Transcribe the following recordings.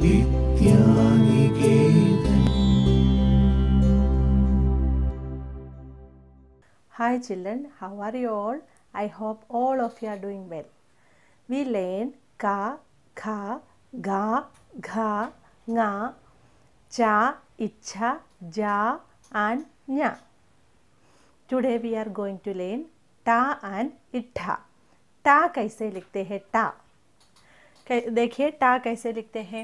Hi children, how are you all? I hope all of you are doing well. We learn ka, kha, ga, gha, nga, cha, icha, ja and nya. Today we are going to learn ta and itha. Ta kaise likhte hai ta? देखिए टा कैसे लिखते हैं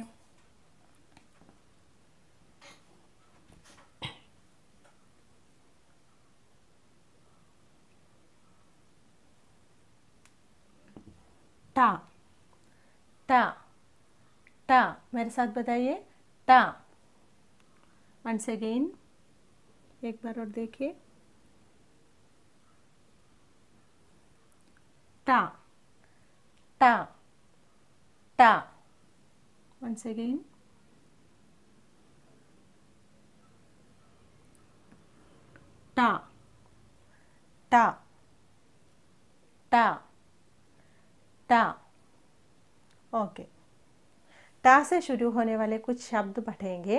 टा टा मेरे साथ बताइए टा वंस अगेन एक बार और देखिए टा टा टा once again टा टा टा टा ओके टा से शुरू होने वाले कुछ शब्द पढ़ेंगे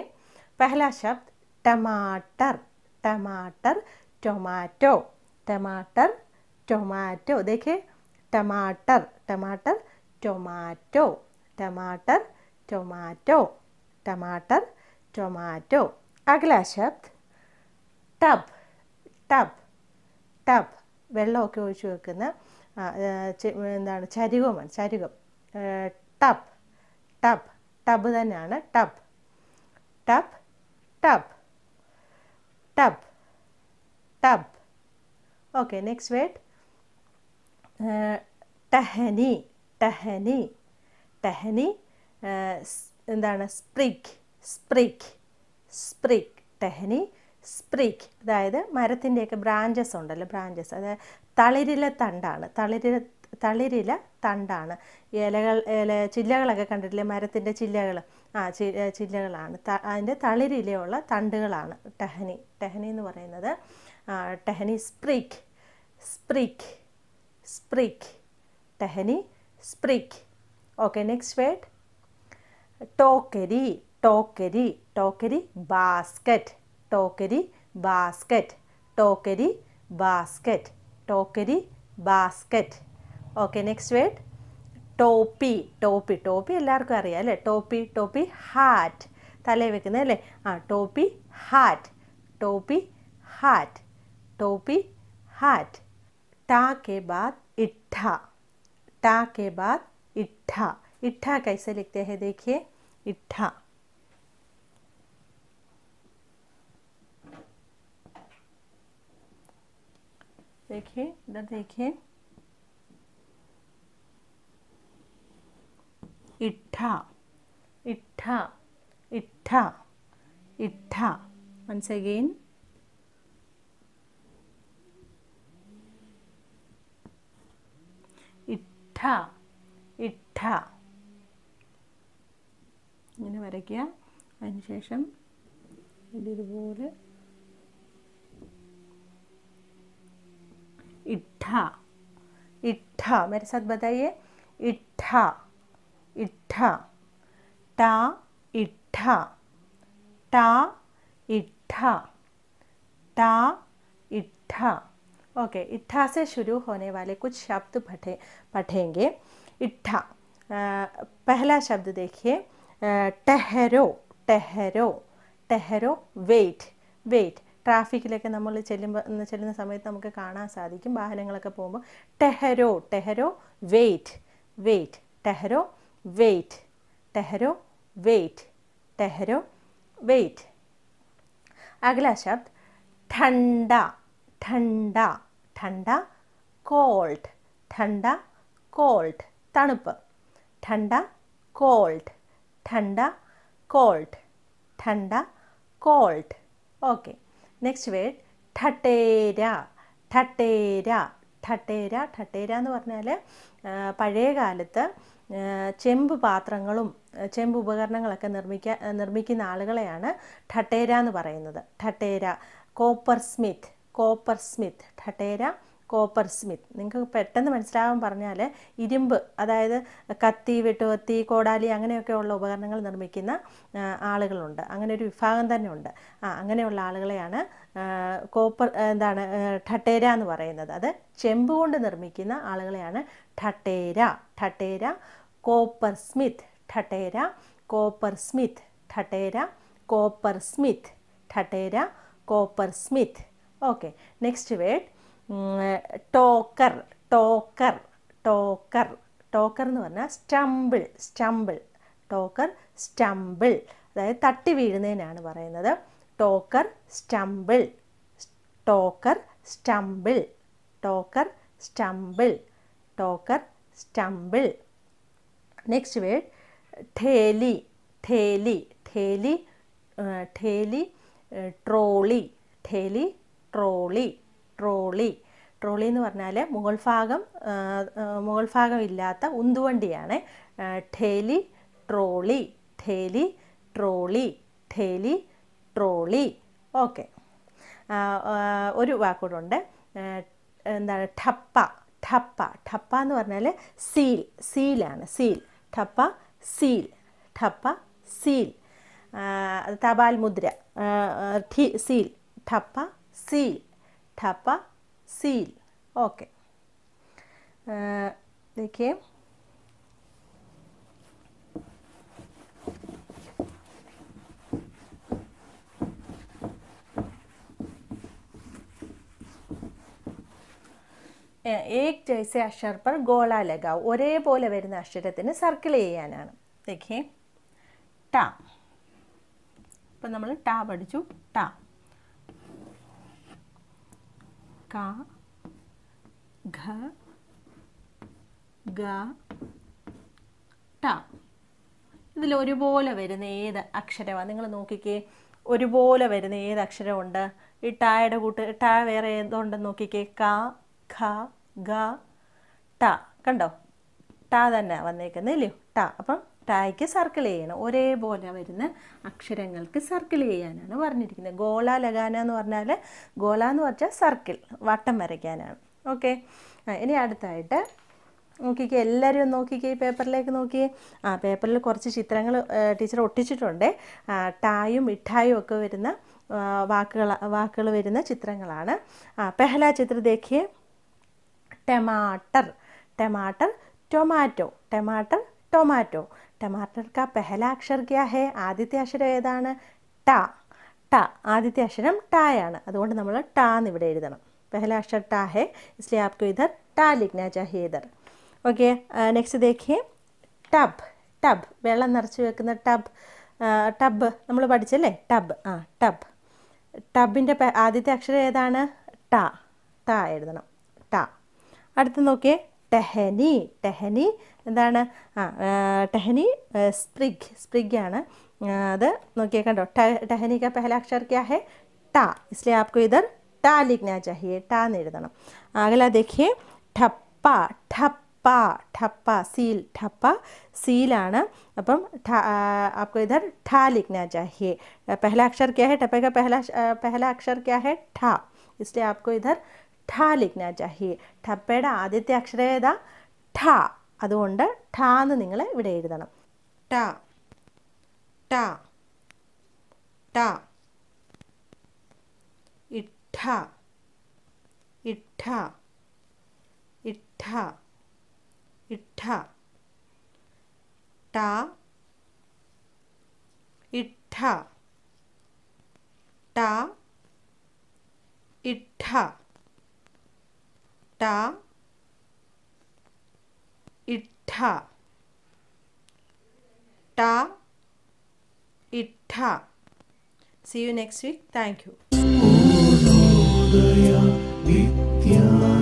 पहला शब्द टमाटर टमाटर टोमाटो टमाटर टोमाटो देखे टमाटर टमाटर टोमाटो टमाटर टोमाटो टमाटर टोमाटो अगला शब्द टब ടബ് ടബ് വെള്ളമൊക്കെ ഒഴിച്ച് വെക്കുന്ന എന്താണ് ചരുകമാണ് ടബ് ടബ് ടബ് തന്നെയാണ് tub tub tub tub tub okay next word ടഹനി ടഹനി ടഹനി എന്താണ് സ്പ്രിക് സ്പ്രിക് സ്പ്രിക് ടെഹനി സ്പ്രിക് അതായത് മരത്തിൻ്റെയൊക്കെ ബ്രാഞ്ചസ് ഉണ്ടല്ലോ ബ്രാഞ്ചസ് അതായത് തളിരില തണ്ടാണ് തളിരില തളിരില തണ്ടാണ് ഇലകൾ ഇല ചില്ലകളൊക്കെ കണ്ടിട്ടില്ലേ മരത്തിൻ്റെ ചില്ലകൾ ആ ചില്ലകളാണ് ത അതിൻ്റെ തളിരിലയുള്ള തണ്ടുകളാണ് ടെഹനി ടെഹനി എന്ന് പറയുന്നത് ടെഹനി സ്പ്രിക് സ്പ്രിക് സ്പ്രിക് ടെഹനി സ്പ്രിക് ഓക്കെ നെക്സ്റ്റ് വേർഡ് ടോക്കരി ടോക്കരി ടോക്കരി ബാസ്ക്കറ്റ് ടോക്കരി ബാസ്ക്കറ്റ് ടോക്കരി ബാസ്ക്കറ്റ് ടോക്കരി ബാസ്ക്കറ്റ് ഓക്കെ നെക്സ്റ്റ് വേർഡ് ടോപ്പി ടോപ്പി ടോപ്പി എല്ലാവർക്കും അറിയാം അല്ലേ ടോപ്പി ടോപ്പി ഹാറ്റ് തലയിൽ വെക്കുന്നത് അല്ലേ ആ ടോപ്പി ഹാറ്റ് ടോപ്പി ഹാറ്റ് टोपी हाट टा के बाद इट्ठा टा के बाद इट्ठा इट्ठा कैसे लिखते हैं देखिए इट्ठा देखिए इधर देखिए इट्ठा इट्ठा इट्ठा इट्ठा once again ഇട്ട ഇട്ട ഇങ്ങനെ വരയ്ക്കുക അതിനുശേഷം ഇതുപോലെ इट्ठा इट्ठा मेरे साथ बताइए इट्ठा इट्ठा टा इट्ठा टा इट्ठा टा इट्ठा ओके इट्ठा से शुरू होने वाले कुछ शब्द पढ़े पढ़ेंगे इट्ठा पहला शब्द देखिए ठहरो ठहरो ठहरो വെയിറ്റ് വെയിറ്റ് ട്രാഫിക്കിലൊക്കെ നമ്മൾ ചെല്ലുമ്പോൾ ചെല്ലുന്ന സമയത്ത് നമുക്ക് കാണാൻ സാധിക്കും വാഹനങ്ങളൊക്കെ പോകുമ്പോൾ ടെഹരോ ടെഹരോ വെയിറ്റ് വെയിറ്റ് ടെഹരോ വെയ്റ്റ് ടെഹ്റോ വെയ്റ്റ് ടെഹ്റോ വെയ്റ്റ് अगला शब्द ठंडा ठंडा ठंडा कोल्ड ठंडा कोल्ड തണുപ്പ് ഠണ്ട കോൾഡ് ഠണ്ട കോൾഡ് ഠണ്ട കോൾഡ് ഓക്കെ നെക്സ്റ്റ് വേർഡ് ഠട്ടേര ഠട്ടേര ഠട്ടേര ഠട്ടേര എന്ന് പറഞ്ഞാൽ പഴയ കാലത്ത് ചെമ്പ് പാത്രങ്ങളും ചെമ്പ് ഉപകരണങ്ങളൊക്കെ നിർമ്മിക്ക നിർമ്മിക്കുന്ന ആളുകളെയാണ് ഠട്ടേര എന്ന് പറയുന്നത് ഠട്ടേര കോപ്പർ സ്മിത്ത് കോപ്പർ സ്മിത്ത് ഠട്ടേര കോപ്പർ സ്മിത്ത് നിങ്ങൾക്ക് പെട്ടെന്ന് മനസ്സിലാകാൻ പറഞ്ഞാൽ ഇരുമ്പ് അതായത് കത്തി വെട്ടുകത്തി കോടാലി അങ്ങനെയൊക്കെയുള്ള ഉപകരണങ്ങൾ നിർമ്മിക്കുന്ന ആളുകളുണ്ട് അങ്ങനെ ഒരു വിഭാഗം തന്നെ ഉണ്ട് ആ അങ്ങനെയുള്ള ആളുകളെയാണ് കോപ്പർ എന്താണ് ഠട്ടേര എന്ന് പറയുന്നത് അത് ചെമ്പ് കൊണ്ട് നിർമ്മിക്കുന്ന ആളുകളെയാണ് ഠട്ടേര ഠട്ടേര കോപ്പർ സ്മിത്ത് ഠട്ടേര കോപ്പർ സ്മിത്ത് ഠട്ടേര കോപ്പർ സ്മിത്ത് ഠട്ടേര coppersmith okay next word ടോക്കർ ടോക്കർ ടോക്കർ ടോക്കർ എന്ന് പറഞ്ഞാൽ സ്റ്റംബിൾ സ്റ്റംബിൾ ടോക്കർ സ്റ്റംബിൾ അതായത് തട്ടി വീഴുന്നതിനാണ് പറയുന്നത് ടോക്കർ സ്റ്റംബിൾ ടോക്കർ സ്റ്റംബിൾ ടോക്കർ സ്റ്റംബിൾ ടോക്കർ സ്റ്റമ്പിൾ നെക്സ്റ്റ് വേർഡ് ഠേലി ഠേലി ഠേലി ഠേലി ട്രോളി ഠേലി ട്രോളി ട്രോളി ട്രോളി എന്ന് പറഞ്ഞാൽ മുകൾ ഭാഗം മുകൾ ഭാഗം ഇല്ലാത്ത ഉന്തുവണ്ടിയാണ് ഠേലി ട്രോളി ഠേലി ട്രോളി ഠേലി ട്രോളി ഓക്കെ ഒരു വാക്കുകൂടുണ്ട് എന്താണ് ഠപ്പ ഠപ്പ ഠപ്പ എന്ന് പറഞ്ഞാൽ സീൽ സീലാണ് സീൽ ഠപ്പ സീൽ ഠപ്പ സീൽ തപാൽ മുദ്ര സീൽ ഠപ്പ സീൽ ഠപ്പ സീൽ ഓക്കെ देखिए ഏക് ജൈസെ അക്ഷർ പർ ഗോള ലഗാവ് ഒരേപോലെ വരുന്ന അക്ഷരത്തിന് സർക്കിൾ ചെയ്യാനാണ് ദേഖിയേ ട ഇപ്പം നമ്മൾ ട പഠിച്ചു ട ക ഘ ഗ ട ഇതിൽ ഒരുപോലെ വരുന്ന ഏത് അക്ഷരമാണ് നിങ്ങൾ നോക്കിക്കേ ഒരുപോലെ വരുന്ന ഏത് അക്ഷരമുണ്ട് ഈ ടായുടെ കൂട്ട് ട വേറെ ഏതുണ്ടെന്ന് നോക്കിക്കേ ക ഖ ഗ ട കണ്ടോ ട തന്നെ വന്നേക്കുന്നത് ഇല്ലയോ ട അപ്പം ടായ്ക്ക് സർക്കിൾ ചെയ്യണം ഒരേപോലെ വരുന്ന അക്ഷരങ്ങൾക്ക് സർക്കിൾ ചെയ്യാനാണ് പറഞ്ഞിരിക്കുന്നത് ഗോള ലഗാന എന്ന് പറഞ്ഞാൽ ഗോള എന്ന് പറഞ്ഞാൽ സർക്കിൾ വട്ടം വരയ്ക്കാനാണ് ഓക്കെ ഇനി അടുത്തായിട്ട് നോക്കിക്കേ എല്ലാവരും ഒന്ന് നോക്കിക്കേ ഈ പേപ്പറിലേക്ക് നോക്കിയേ ആ പേപ്പറിൽ കുറച്ച് ചിത്രങ്ങൾ ടീച്ചർ ഒട്ടിച്ചിട്ടുണ്ട് ടായും മിഠായും ഒക്കെ വരുന്ന വാക്കുകൾ വാക്കുകൾ വരുന്ന ചിത്രങ്ങളാണ് ആ പെഹല ചിത്രം ദേഖിയേ टमाटर टमाटर ടൊമാറ്റോ टमाटर ടൊമാറ്റോ टमाटर കാ പെഹല അക്ഷർ क्या है ആദ്യത്തെ അക്ഷരം ഏതാണ് ട ട ആദ്യത്തെ അക്ഷരം ടായാണ് അതുകൊണ്ട് നമ്മൾ ട എന്ന് ഇവിടെ എഴുതണം പെഹല അക്ഷർ ട है इसलिए आपको इधर टा लिखना चाहिए इधर ओके नेक्स्ट देखिए ടബ് ടബ് വെള്ളം നിറച്ച് വെക്കുന്ന ടബ് ടബ് നമ്മൾ പഠിച്ചല്ലേ ടബ് ആ ടബ് ടബിൻ്റെ ആദ്യത്തെ അക്ഷരം ഏതാണ് ട ട എഴുതണം ട अड़ नोके टहनी टहनी എന്താണ് ആ स्प्रिग സ്പ്രിഗ് സ്പ്രിഗാണ് അത് कौ टहनी का पहला अक्षर क्या है टा इसलिए आपको इधर टा लिखना चाहिए टा एഴുതണം अगला देखिए ठप्पा ठप्पा ठप्पा सील ठप्पा सील अब आपको इधर ठा लिखना चाहिए पहला अक्षर क्या है टपे का पहला पहला अक्षर क्या है ठा इसलिए आपको इधर ഠ ലിഖ്നാ ചാഹിയെ ഠപ്പയുടെ ആദ്യത്തെ അക്ഷര ഏതാ ഠ അതുകൊണ്ട് ഠ എന്ന് നിങ്ങൾ ഇവിടെ എഴുതണം ട ട ട ഇട്ട ഇട്ട ഇട്ട ഇട്ട ട ഇട്ട ട ഇട്ട ಟ ಇಟ್ಟ ಟ ಇಟ್ಟ see you next week thank you